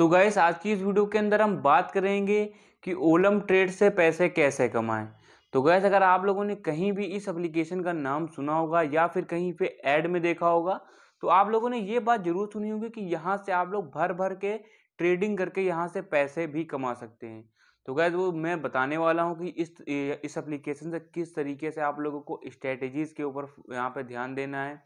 सो so guys आज की इस वीडियो के अंदर हम बात करेंगे कि ओलम ट्रेड से पैसे कैसे कमाएं तो गैस अगर आप लोगों ने कहीं भी इस एप्लीकेशन का नाम सुना होगा या फिर कहीं पे ऐड में देखा होगा तो आप लोगों ने ये बात जरूर सुनी होगी कि यहाँ से आप लोग भर भर के ट्रेडिंग करके यहाँ से पैसे भी कमा सकते हैं तो गैस वो मैं बताने वाला हूँ कि इस इस एप्लीकेशन से किस तरीके से आप लोगों को स्ट्रेटजीज़ के ऊपर यहाँ पर ध्यान देना है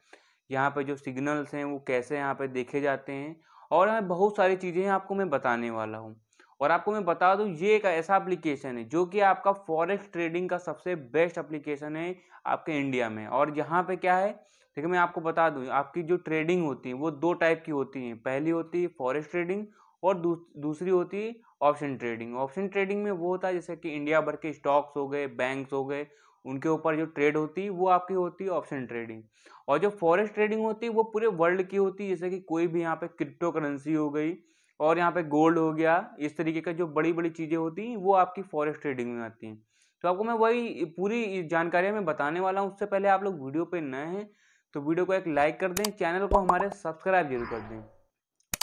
यहाँ पर जो सिग्नल्स हैं वो कैसे यहाँ पर देखे जाते हैं और मैं बहुत सारी चीज़ें आपको मैं बताने वाला हूँ और आपको मैं बता दूँ ये एक ऐसा एप्लीकेशन है जो कि आपका फॉरेक्स ट्रेडिंग का सबसे बेस्ट एप्लीकेशन है आपके इंडिया में और यहाँ पे क्या है देखिए मैं आपको बता दूँ आपकी जो ट्रेडिंग होती है वो दो टाइप की होती है पहली होती है फॉरेस्ट ट्रेडिंग और दूसरी होती है ऑप्शन ट्रेडिंग ऑप्शन ट्रेडिंग में वो होता है जैसे कि इंडिया भर के स्टॉक्स हो गए बैंक्स हो गए उनके ऊपर जो ट्रेड होती है वो आपकी होती है ऑप्शन ट्रेडिंग और जो फॉरेस्ट ट्रेडिंग होती है वो पूरे वर्ल्ड की होती है जैसे कि कोई भी यहाँ पे क्रिप्टो करेंसी हो गई और यहाँ पे गोल्ड हो गया इस तरीके का जो बड़ी बड़ी चीज़ें होती हैं वो आपकी फॉरेस्ट ट्रेडिंग में आती हैं तो आपको मैं वही पूरी जानकारी मैं बताने वाला हूँ उससे पहले आप लोग वीडियो पर नए हैं तो वीडियो को एक लाइक कर दें चैनल को हमारे सब्सक्राइब जरूर कर दें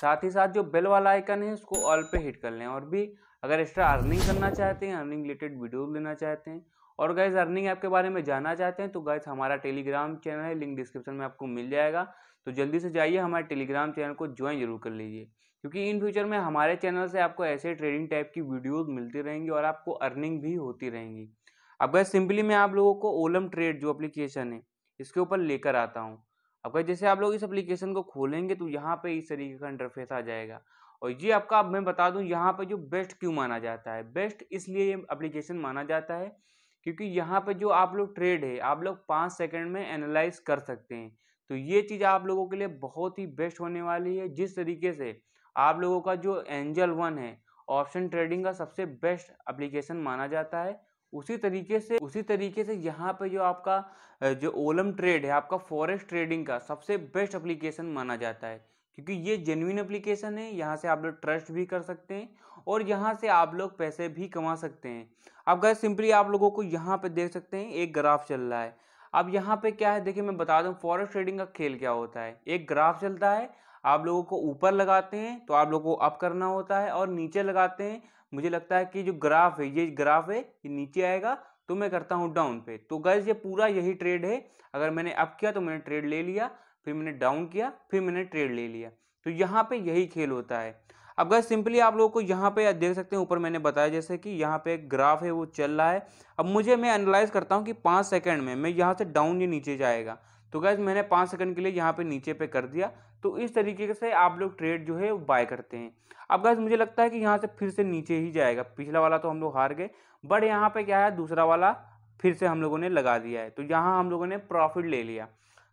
साथ ही साथ जो बेल वाला आइकन है उसको ऑल पे हिट कर लें और भी अगर एक्स्ट्रा अर्निंग करना चाहते हैं अर्निंग रिलेटेड वीडियो लेना चाहते हैं और गाइज अर्निंग ऐप के बारे में जानना चाहते हैं तो गाइज़ हमारा टेलीग्राम चैनल है लिंक डिस्क्रिप्शन में आपको मिल जाएगा तो जल्दी से जाइए हमारे टेलीग्राम चैनल को ज्वाइन जरूर कर लीजिए क्योंकि इन फ्यूचर में हमारे चैनल से आपको ऐसे ट्रेडिंग टाइप की वीडियोज़ मिलती रहेंगी और आपको अर्निंग भी होती रहेंगी अब गाइज सिंपली मैं आप लोगों को ओलम ट्रेड जो अप्लीकेशन है इसके ऊपर लेकर आता हूँ अब गाइज जैसे आप लोग इस अप्लीकेशन को खोलेंगे तो यहाँ पर इस तरीके का इंटरफेस आ जाएगा और ये आपका अब मैं बता दूं यहाँ पर जो बेस्ट क्यों माना जाता है बेस्ट इसलिए ये अप्लीकेशन माना जाता है क्योंकि यहाँ पे जो आप लोग ट्रेड है आप लोग पाँच सेकंड में एनालाइज कर सकते हैं तो ये चीज़ आप लोगों के लिए बहुत ही बेस्ट होने वाली है जिस तरीके से आप लोगों का जो एंजल वन है ऑप्शन ट्रेडिंग का सबसे बेस्ट अप्लीकेशन माना जाता है उसी तरीके से उसी तरीके से यहाँ पे जो आपका जो ओलम ट्रेड है आपका फॉरेस्ट ट्रेडिंग का सबसे बेस्ट अप्लीकेशन माना जाता है क्योंकि ये जेन्यून एप्लीकेशन है यहाँ से आप लोग ट्रस्ट भी कर सकते हैं और यहाँ से आप लोग पैसे भी कमा सकते हैं अब गए सिंपली आप लोगों को यहाँ पे देख सकते हैं एक ग्राफ चल रहा है अब यहाँ पे क्या है देखिए मैं बता दूँ फॉरेस्ट ट्रेडिंग का खेल क्या होता है एक ग्राफ चलता है आप लोगों को ऊपर लगाते हैं तो आप लोगों को अप करना होता है और नीचे लगाते हैं मुझे लगता है कि जो ग्राफ है ये ग्राफ है ये नीचे आएगा तो मैं करता हूँ डाउन पे तो गैस ये पूरा यही ट्रेड है अगर मैंने अप किया तो मैंने ट्रेड ले लिया फिर मैंने डाउन किया फिर मैंने ट्रेड ले लिया तो यहाँ पे यही खेल होता है अब अगर सिंपली आप लोगों को यहाँ पे देख सकते हैं ऊपर मैंने बताया जैसे कि यहाँ पे एक ग्राफ है वो चल रहा है अब मुझे मैं एनालाइज करता हूँ कि पाँच सेकंड में मैं यहाँ से डाउन या नीचे जाएगा तो गैस मैंने पाँच सेकंड के लिए यहाँ पे नीचे पे कर दिया तो इस तरीके से आप लोग ट्रेड जो है वो बाय करते हैं अब गैस मुझे लगता है कि यहाँ से फिर से नीचे ही जाएगा पिछला वाला तो हम लोग हार गए बट यहाँ पर क्या है दूसरा वाला फिर से हम लोगों ने लगा दिया है तो यहाँ हम लोगों ने प्रॉफिट ले लिया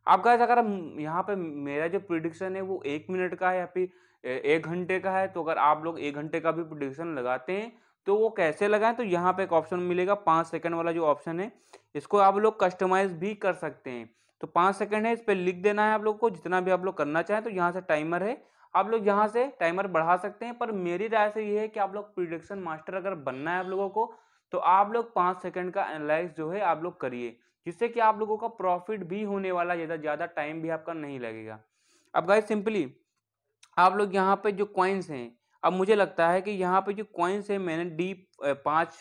आप गाइज अगर यहाँ पे मेरा जो प्रिडिक्शन है वो एक मिनट का है या फिर एक घंटे का है तो अगर आप लोग एक घंटे का भी प्रिडिक्शन लगाते हैं तो वो कैसे लगाएं तो यहाँ पे एक ऑप्शन मिलेगा पाँच सेकंड वाला जो ऑप्शन है इसको आप लोग कस्टमाइज भी कर सकते हैं तो पाँच सेकंड है इस पर लिख देना है आप लोग को जितना भी आप लोग करना चाहें तो यहाँ से टाइमर है आप लोग यहाँ से टाइमर बढ़ा सकते हैं पर मेरी राय से ये है कि आप लोग प्रिडिक्शन मास्टर अगर बनना है आप लोगों को तो आप लोग पाँच सेकेंड का एनालाइज जो है आप लोग करिए जिससे कि आप लोगों का प्रॉफिट भी होने वाला ज़्यादा ज़्यादा टाइम भी आपका नहीं लगेगा अब गाय सिंपली आप लोग यहाँ पे जो कॉइन्स हैं अब मुझे लगता है कि यहाँ पे जो कॉइन्स हैं मैंने डी पाँच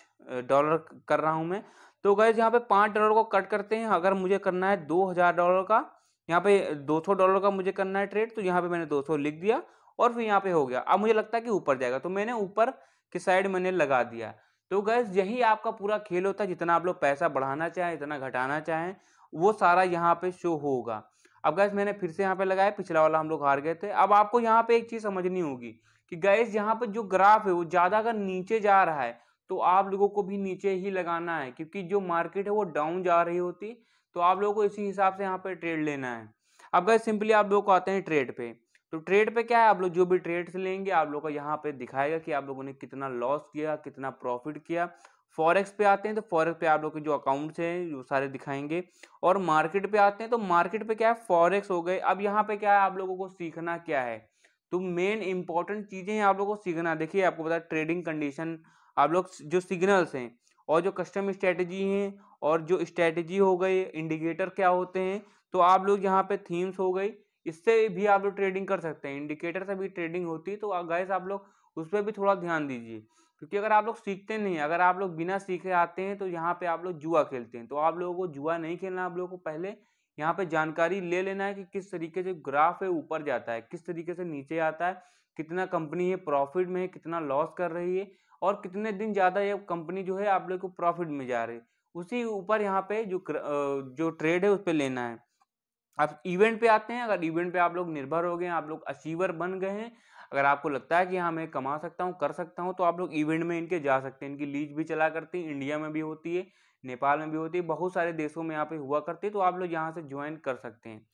डॉलर कर रहा हूँ मैं तो गाय यहाँ पे पाँच डॉलर को कट करते हैं अगर मुझे करना है दो हज़ार डॉलर का यहाँ पे दो सौ डॉलर का मुझे करना है ट्रेड तो यहाँ पे मैंने दो सौ लिख दिया और फिर यहाँ पे हो गया अब मुझे लगता है कि ऊपर जाएगा तो मैंने ऊपर की साइड मैंने लगा दिया तो गैस यही आपका पूरा खेल होता है जितना आप लोग पैसा बढ़ाना चाहें जितना घटाना चाहें वो सारा यहाँ पे शो होगा अब गैस मैंने फिर से यहाँ पे लगाया पिछला वाला हम लोग हार गए थे अब आपको यहाँ पे एक चीज़ समझनी होगी कि गैस यहाँ पे जो ग्राफ है वो ज़्यादा अगर नीचे जा रहा है तो आप लोगों को भी नीचे ही लगाना है क्योंकि जो मार्केट है वो डाउन जा रही होती तो आप लोगों को इसी हिसाब से यहाँ पे ट्रेड लेना है अब गैस सिंपली आप लोग को आते हैं ट्रेड पे तो ट्रेड पे क्या है आप लोग जो भी ट्रेड्स लेंगे आप लोग को यहाँ पे दिखाएगा कि आप लोगों ने कितना लॉस किया कितना प्रॉफिट किया फॉरेक्स पे आते हैं तो फॉरेक्स पे आप लोग के जो अकाउंट्स हैं वो सारे दिखाएंगे और मार्केट पे आते हैं तो मार्केट पे क्या है फॉरेक्स हो गए अब यहाँ पे क्या है आप लोगों को सीखना क्या है तो मेन इंपॉर्टेंट चीज़ें हैं आप लोगों को सीखना देखिए आपको पता ट्रेडिंग कंडीशन आप लोग जो सिग्नल्स हैं और जो कस्टम स्ट्रेटजी हैं और जो स्ट्रेटजी हो गई इंडिकेटर क्या होते हैं तो आप लोग यहाँ पे थीम्स हो गई इससे भी आप लोग ट्रेडिंग कर सकते हैं इंडिकेटर से भी ट्रेडिंग होती है तो गैस आप लोग उस पर भी थोड़ा ध्यान दीजिए क्योंकि अगर आप लोग सीखते नहीं अगर आप लोग बिना सीखे आते हैं तो यहाँ पे आप लोग जुआ खेलते हैं तो आप लोगों को जुआ नहीं खेलना आप लोगों को पहले यहाँ पे जानकारी ले लेना है कि किस तरीके से ग्राफ है ऊपर जाता है किस तरीके से नीचे आता है कितना कंपनी है प्रॉफिट में है कितना लॉस कर रही है और कितने दिन ज़्यादा ये कंपनी जो है आप लोग को प्रॉफिट में जा रही है उसी ऊपर यहाँ पे जो जो ट्रेड है उस पर लेना है आप इवेंट पे आते हैं अगर इवेंट पे आप लोग निर्भर हो गए आप लोग अचीवर बन गए हैं अगर आपको लगता है कि हाँ मैं कमा सकता हूँ कर सकता हूँ तो आप लोग इवेंट में इनके जा सकते हैं इनकी लीज भी चला करती है इंडिया में भी होती है नेपाल में भी होती है बहुत सारे देशों में यहाँ पे हुआ करती है तो आप लोग यहाँ से ज्वाइन कर सकते हैं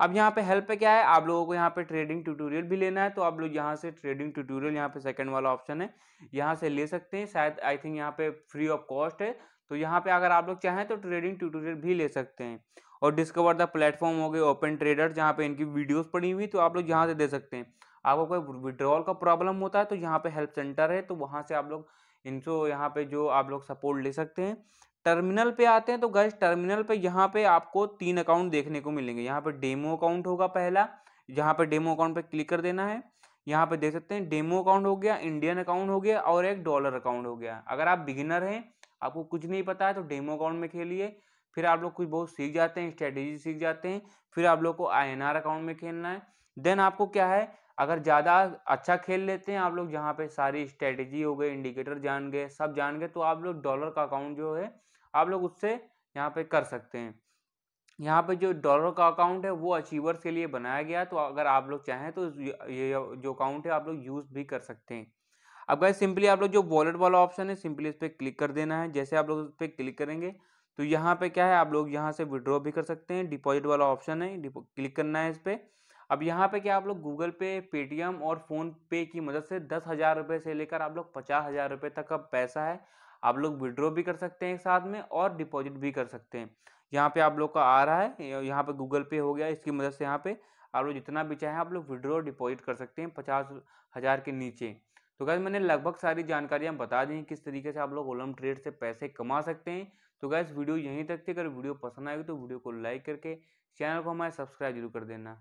अब यहाँ पे हेल्प पे क्या है आप लोगों को यहाँ पे ट्रेडिंग ट्यूटोरियल भी लेना है तो आप लोग यहाँ से ट्रेडिंग ट्यूटोरियल यहाँ पे सेकंड वाला ऑप्शन है यहाँ से ले सकते हैं शायद आई थिंक यहाँ पे फ्री ऑफ कॉस्ट है तो यहाँ पे अगर आप लोग चाहें तो ट्रेडिंग ट्यूटोरियल भी ले सकते हैं और डिस्कवर द प्लेटफॉर्म हो गए ओपन ट्रेडर जहाँ पे इनकी वीडियोज़ पड़ी हुई तो आप लोग यहाँ से दे सकते हैं आपको कोई विड्रॉल का प्रॉब्लम होता है तो यहाँ पे हेल्प सेंटर है तो वहाँ से आप लोग इनसो यहाँ पे जो आप लोग सपोर्ट ले सकते हैं टर्मिनल पे आते हैं तो गैस टर्मिनल पे यहाँ पे आपको तीन अकाउंट देखने को मिलेंगे यहाँ पे डेमो अकाउंट होगा पहला यहाँ पे डेमो अकाउंट पे क्लिक कर देना है यहाँ पे देख सकते हैं डेमो अकाउंट हो गया इंडियन अकाउंट हो गया और एक डॉलर अकाउंट हो गया अगर आप बिगिनर हैं आपको कुछ नहीं पता है तो डेमो अकाउंट में खेलिए फिर आप लोग कुछ बहुत सीख जाते हैं स्ट्रेटेजी सीख जाते हैं फिर आप लोग को आई अकाउंट में खेलना है देन आपको क्या है अगर ज़्यादा अच्छा खेल लेते हैं आप लोग जहाँ पे सारी स्ट्रेटजी हो गई इंडिकेटर जान गए सब जान गए तो आप लोग डॉलर का अकाउंट जो है आप लोग उससे यहाँ पे कर सकते हैं यहाँ पे जो डॉलर का अकाउंट है वो अचीवर्स के लिए बनाया गया तो अगर आप लोग चाहें तो ये जो अकाउंट है आप लोग यूज़ भी कर सकते हैं अब गए सिंपली आप लोग जो वॉलेट वाला ऑप्शन है सिंपली इस पर क्लिक कर देना है जैसे आप लोग उस पर क्लिक करेंगे तो यहाँ पे क्या है आप लोग यहाँ से विड्रॉ भी कर सकते हैं डिपॉजिट वाला ऑप्शन है क्लिक करना है इस पर अब यहाँ पे क्या आप लोग गूगल पे पेटीएम और फ़ोन पे की मदद से दस हज़ार रुपये से लेकर आप लोग पचास हज़ार रुपये तक का पैसा है आप लोग विड्रॉ भी कर सकते हैं एक साथ में और डिपॉजिट भी कर सकते हैं यहाँ पे आप लोग का आ रहा है यहाँ पे गूगल पे हो गया इसकी मदद से यहाँ पे आप लोग जितना भी चाहें आप लोग विड्रॉ डिपॉजिट कर सकते हैं पचास हज़ार के नीचे तो गैस मैंने लगभग सारी जानकारियाँ बता दी किस तरीके से आप लोग ओलम ट्रेड से पैसे कमा सकते हैं तो गैस वीडियो यहीं तक थी अगर वीडियो पसंद आएगी तो वीडियो को लाइक करके चैनल को हमारे सब्सक्राइब जरूर कर देना